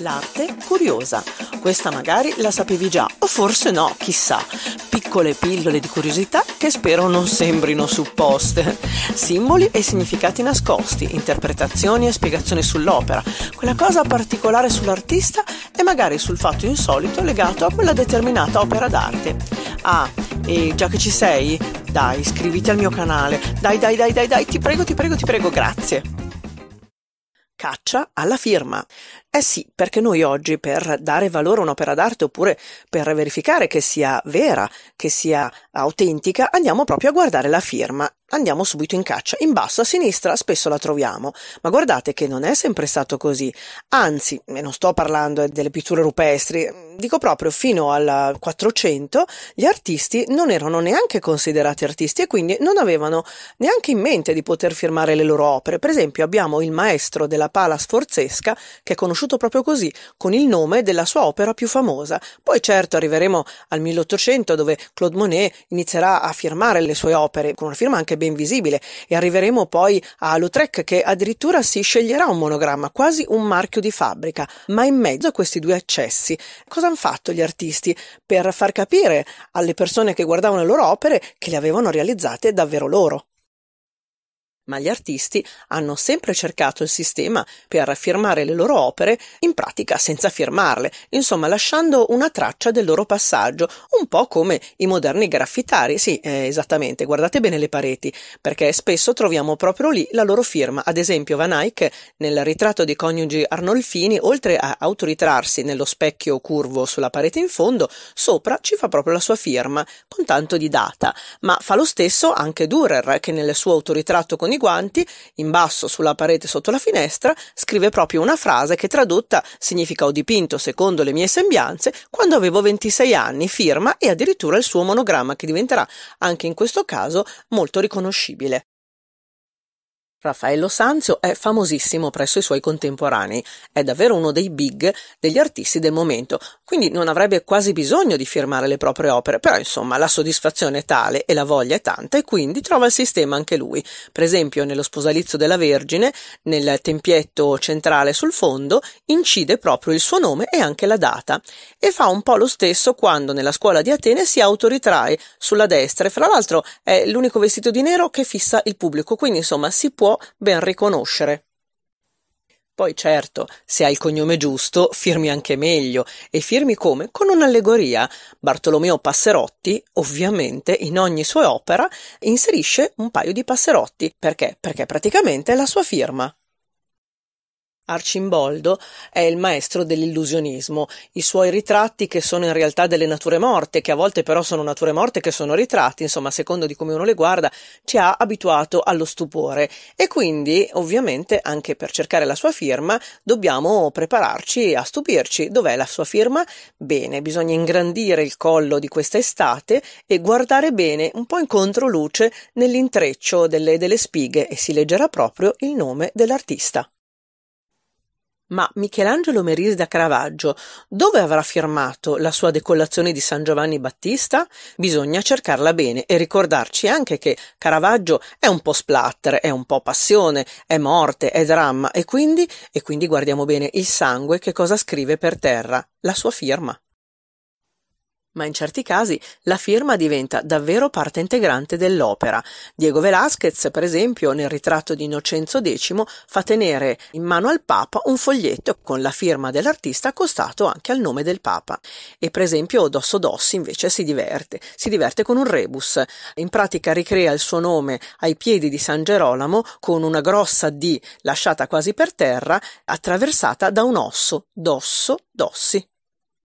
L'arte curiosa. Questa magari la sapevi già, o forse no, chissà. Piccole pillole di curiosità che spero non sembrino supposte. Simboli e significati nascosti, interpretazioni e spiegazioni sull'opera, quella cosa particolare sull'artista e magari sul fatto insolito legato a quella determinata opera d'arte. Ah, e già che ci sei, dai, iscriviti al mio canale. Dai, dai, dai, dai, dai, ti prego, ti prego, ti prego, grazie. Caccia alla firma. Eh sì, perché noi oggi per dare valore a un'opera d'arte oppure per verificare che sia vera, che sia autentica, andiamo proprio a guardare la firma. Andiamo subito in caccia. In basso a sinistra spesso la troviamo, ma guardate che non è sempre stato così. Anzi, e non sto parlando eh, delle pitture rupestri, mm, dico proprio fino al 400 gli artisti non erano neanche considerati artisti e quindi non avevano neanche in mente di poter firmare le loro opere. Per esempio abbiamo il maestro della pala sforzesca che è conosciuto conosciuto proprio così, con il nome della sua opera più famosa. Poi certo arriveremo al 1800 dove Claude Monet inizierà a firmare le sue opere, con una firma anche ben visibile, e arriveremo poi a Lautrec che addirittura si sceglierà un monogramma, quasi un marchio di fabbrica, ma in mezzo a questi due accessi. Cosa hanno fatto gli artisti per far capire alle persone che guardavano le loro opere che le avevano realizzate davvero loro? ma gli artisti hanno sempre cercato il sistema per firmare le loro opere, in pratica senza firmarle, insomma lasciando una traccia del loro passaggio, un po' come i moderni graffitari, sì, eh, esattamente, guardate bene le pareti, perché spesso troviamo proprio lì la loro firma, ad esempio Van Eyck nel ritratto di coniugi Arnolfini, oltre a autoritrarsi nello specchio curvo sulla parete in fondo, sopra ci fa proprio la sua firma, con tanto di data, ma fa lo stesso anche Durer che nel suo autoritratto con i i guanti, in basso sulla parete sotto la finestra, scrive proprio una frase che tradotta significa ho dipinto secondo le mie sembianze quando avevo 26 anni, firma e addirittura il suo monogramma che diventerà anche in questo caso molto riconoscibile. Raffaello Sanzio è famosissimo presso i suoi contemporanei, è davvero uno dei big degli artisti del momento, quindi non avrebbe quasi bisogno di firmare le proprie opere, però insomma la soddisfazione è tale e la voglia è tanta e quindi trova il sistema anche lui. Per esempio nello sposalizio della Vergine, nel tempietto centrale sul fondo, incide proprio il suo nome e anche la data e fa un po' lo stesso quando nella scuola di Atene si autoritrae sulla destra e fra l'altro è l'unico vestito di nero che fissa il pubblico, quindi insomma si può ben riconoscere. Poi certo, se hai il cognome giusto, firmi anche meglio e firmi come? Con un'allegoria. Bartolomeo Passerotti, ovviamente, in ogni sua opera inserisce un paio di passerotti, perché? Perché praticamente è la sua firma. Arcimboldo è il maestro dell'illusionismo. I suoi ritratti, che sono in realtà delle nature morte, che a volte però sono nature morte, che sono ritratti, insomma, a secondo di come uno le guarda, ci ha abituato allo stupore. E quindi, ovviamente, anche per cercare la sua firma, dobbiamo prepararci a stupirci. Dov'è la sua firma? Bene, bisogna ingrandire il collo di questa estate e guardare bene, un po' in controluce, nell'intreccio delle, delle spighe e si leggerà proprio il nome dell'artista. Ma Michelangelo Merisi da Caravaggio dove avrà firmato la sua decollazione di San Giovanni Battista? Bisogna cercarla bene e ricordarci anche che Caravaggio è un po' splatter, è un po' passione, è morte, è dramma e quindi, e quindi guardiamo bene il sangue che cosa scrive per terra, la sua firma ma in certi casi la firma diventa davvero parte integrante dell'opera. Diego Velázquez, per esempio, nel ritratto di Innocenzo X, fa tenere in mano al Papa un foglietto con la firma dell'artista accostato anche al nome del Papa. E per esempio Dosso Dossi invece si diverte, si diverte con un rebus. In pratica ricrea il suo nome ai piedi di San Gerolamo con una grossa D lasciata quasi per terra, attraversata da un osso, Dosso Dossi.